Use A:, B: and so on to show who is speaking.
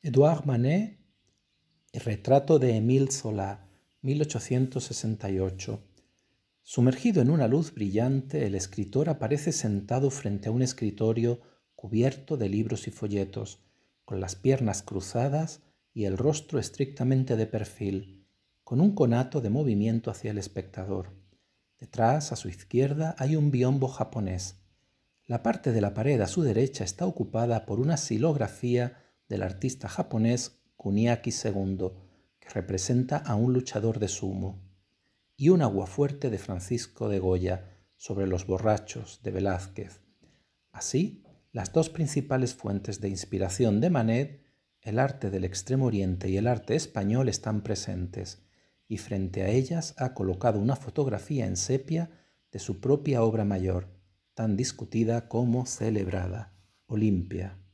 A: Edouard Manet, retrato de Émile Zola, 1868. Sumergido en una luz brillante, el escritor aparece sentado frente a un escritorio cubierto de libros y folletos, con las piernas cruzadas y el rostro estrictamente de perfil, con un conato de movimiento hacia el espectador. Detrás, a su izquierda, hay un biombo japonés. La parte de la pared a su derecha está ocupada por una silografía del artista japonés Kuniaki II, que representa a un luchador de sumo, y un aguafuerte de Francisco de Goya sobre los borrachos de Velázquez. Así, las dos principales fuentes de inspiración de Manet, el arte del Extremo Oriente y el arte español, están presentes, y frente a ellas ha colocado una fotografía en sepia de su propia obra mayor, tan discutida como celebrada, Olimpia.